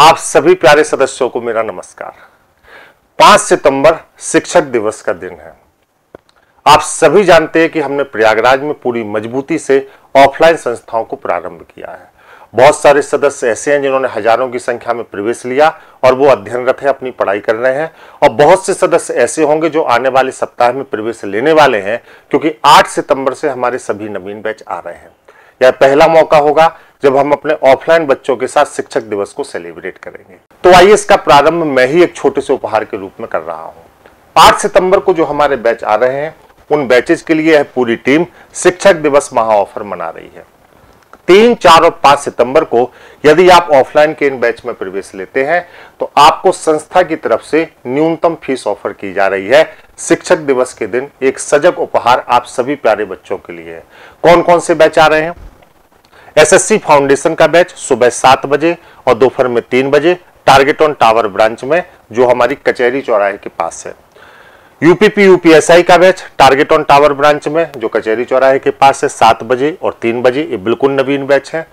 आप सभी प्यारे सदस्यों को मेरा नमस्कार 5 सितंबर शिक्षक दिवस का दिन है आप सभी जानते हैं कि हमने प्रयागराज में पूरी मजबूती से ऑफलाइन संस्थाओं को प्रारंभ किया है बहुत सारे सदस्य ऐसे हैं जिन्होंने हजारों की संख्या में प्रवेश लिया और वो अध्ययनरत है अपनी पढ़ाई कर रहे हैं और बहुत से सदस्य ऐसे होंगे जो आने वाले सप्ताह में प्रवेश लेने वाले हैं क्योंकि 8 सितंबर से हमारे सभी नवीन बैच आ रहे हैं यह पहला मौका होगा जब हम अपने ऑफलाइन बच्चों के साथ शिक्षक दिवस को सेलिब्रेट करेंगे तो आइए इसका प्रारंभ मैं ही एक छोटे से उपहार के रूप में कर रहा हूँ आठ सितंबर को जो हमारे बैच आ रहे हैं उन बैचेज के लिए पूरी टीम शिक्षक दिवस महा ऑफर मना रही है तीन चार और पांच सितंबर को यदि आप ऑफलाइन के इन बैच में प्रवेश लेते हैं तो आपको संस्था की तरफ से न्यूनतम फीस ऑफर की जा रही है शिक्षक दिवस के दिन एक सजग उपहार आप सभी प्यारे बच्चों के लिए है कौन कौन से बैच आ रहे हैं एसएससी फाउंडेशन का बैच सुबह सात बजे और दोपहर में तीन बजे टारगेट ऑन टावर ब्रांच में जो हमारी कचहरी चौराहे के पास है यूपीपी यूपीएसआई का batch target on tower branch में जो कचहरी चौराहे के पास है सात बजे और तीन बजे ये बिल्कुल नवीन बैच है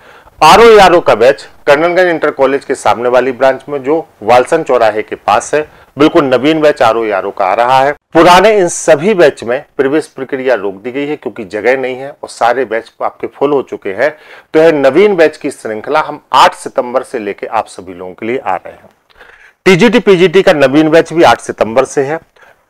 आर ओ e का बैच कर्नलगंज इंटर कॉलेज के सामने वाली ब्रांच में जो वालसन चौराहे के पास है बिल्कुल नवीन बैच आरो यारो का आ रहा है पुराने इन सभी बैच में प्रवेश प्रक्रिया रोक दी गई है क्योंकि जगह नहीं है और सारे बैच आपके फुल हो चुके हैं तो यह है नवीन बैच की श्रृंखला हम 8 सितंबर से लेकर आप सभी लोगों के लिए आ रहे हैं टीजीटी पीजीटी का नवीन बैच भी 8 सितंबर से है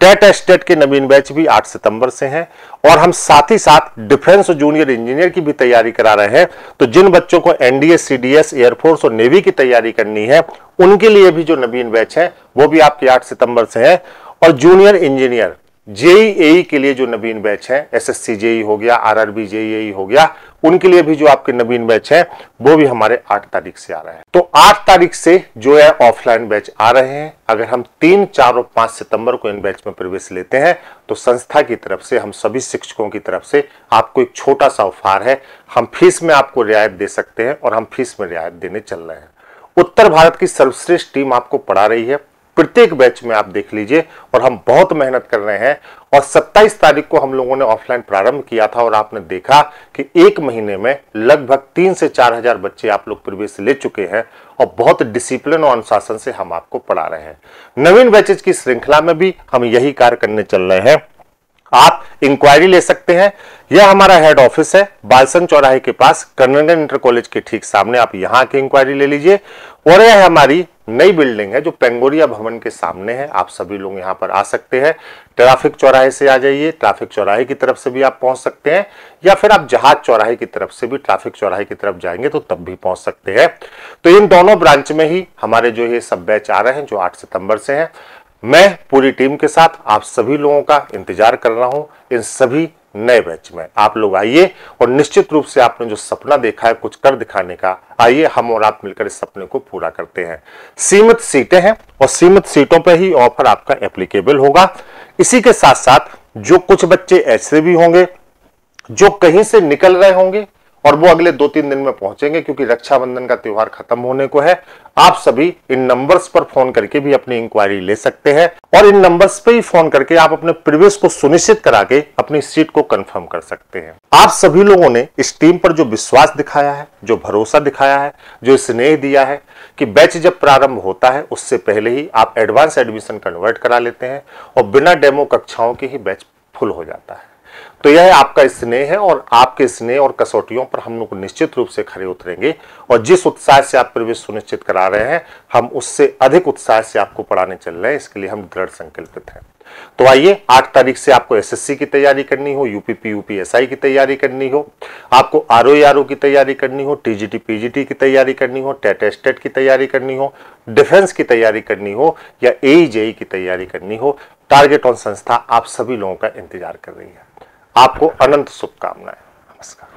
टेट स्टेट के नवीन बैच भी 8 सितंबर से हैं और हम साथ ही साथ डिफेंस जूनियर इंजीनियर की भी तैयारी करा रहे हैं तो जिन बच्चों को एनडीए सीडीएस एयरफोर्स और नेवी की तैयारी करनी है उनके लिए भी जो नवीन बैच है वो भी आपके 8 सितंबर से है और जूनियर इंजीनियर जेई के लिए जो नवीन बैच है एस जेई हो गया आर जेई हो गया उनके लिए भी जो आपके नवीन बैच है वो भी हमारे आठ तारीख से आ रहे हैं तो आठ तारीख से जो है ऑफलाइन बैच आ रहे हैं अगर हम तीन चार और पांच सितंबर को इन बैच में प्रवेश लेते हैं तो संस्था की तरफ से हम सभी शिक्षकों की तरफ से आपको एक छोटा सा उपहार है हम फीस में आपको रियायत दे सकते हैं और हम फीस में रियायत देने चल रहे हैं उत्तर भारत की सर्वश्रेष्ठ टीम आपको पढ़ा रही है प्रत्येक बैच में आप देख लीजिए और हम बहुत मेहनत कर रहे हैं और 27 तारीख को हम लोगों ने ऑफलाइन प्रारंभ किया था और आपने देखा कि एक महीने में लगभग तीन से चार हजार बच्चे आप लोग प्रवेश ले चुके हैं और बहुत डिसिप्लिन और अनुशासन से हम आपको पढ़ा रहे हैं नवीन बैचेज की श्रृंखला में भी हम यही कार्य करने चल रहे हैं आप इंक्वायरी ले सकते हैं यह हमारा हेड ऑफिस है बालसन चौराहे के पास कर्नगन इंटर कॉलेज के ठीक सामने आप यहां की इंक्वायरी ले लीजिए और यह हमारी नई बिल्डिंग है जो पेंगोरिया भवन के सामने है आप सभी लोग यहाँ पर आ सकते हैं ट्रैफिक चौराहे से आ जाइए ट्रैफिक चौराहे की तरफ से भी आप पहुंच सकते हैं या फिर आप जहाज चौराहे की तरफ से भी ट्रैफिक चौराहे की तरफ जाएंगे तो तब भी पहुंच सकते हैं तो इन दोनों ब्रांच में ही हमारे जो ये सब बैच आ रहे हैं जो आठ सितंबर से हैं मैं पूरी टीम के साथ आप सभी लोगों का इंतजार कर रहा हूं इन सभी नए बैच में आप लोग आइए और निश्चित रूप से आपने जो सपना देखा है कुछ कर दिखाने का आइए हम और आप मिलकर इस सपने को पूरा करते हैं सीमित सीटें हैं और सीमित सीटों पर ही ऑफर आपका एप्लीकेबल होगा इसी के साथ साथ जो कुछ बच्चे ऐसे भी होंगे जो कहीं से निकल रहे होंगे और वो अगले दो तीन दिन में पहुंचेंगे क्योंकि रक्षाबंधन का त्यौहार खत्म होने को है आप सभी इन नंबर्स पर फोन करके भी अपनी इंक्वायरी ले सकते हैं और इन नंबर्स पर ही फोन करके आप अपने प्रवेश को सुनिश्चित करा के अपनी सीट को कंफर्म कर सकते हैं आप सभी लोगों ने इस टीम पर जो विश्वास दिखाया है जो भरोसा दिखाया है जो स्नेह दिया है कि बैच जब प्रारंभ होता है उससे पहले ही आप एडवांस एडमिशन कन्वर्ट करा लेते हैं और बिना डेमो कक्षाओं के ही बैच फुल हो जाता है तो यह आपका स्नेह है और आपके स्नेह और कसौटियों पर हम लोग निश्चित रूप से खड़े उतरेंगे और जिस उत्साह से आप प्रवेश सुनिश्चित करा रहे हैं हम उससे अधिक उत्साह से आपको पढ़ाने चल रहे हैं इसके लिए हम दृढ़ संकल्पित हैं तो आइए आठ तारीख से आपको एसएससी की तैयारी करनी हो यूपीपी यूपीएसआई की तैयारी करनी हो आपको आर ओ e की तैयारी करनी हो टीजीटी पीजीटी की तैयारी करनी हो टेट स्टेट e e की तैयारी करनी हो डिफेंस की तैयारी करनी हो या एईजेई की तैयारी करनी हो टारगेट ऑन संस्था आप सभी लोगों का इंतजार कर रही है आपको अनंत शुभकामनाएं नमस्कार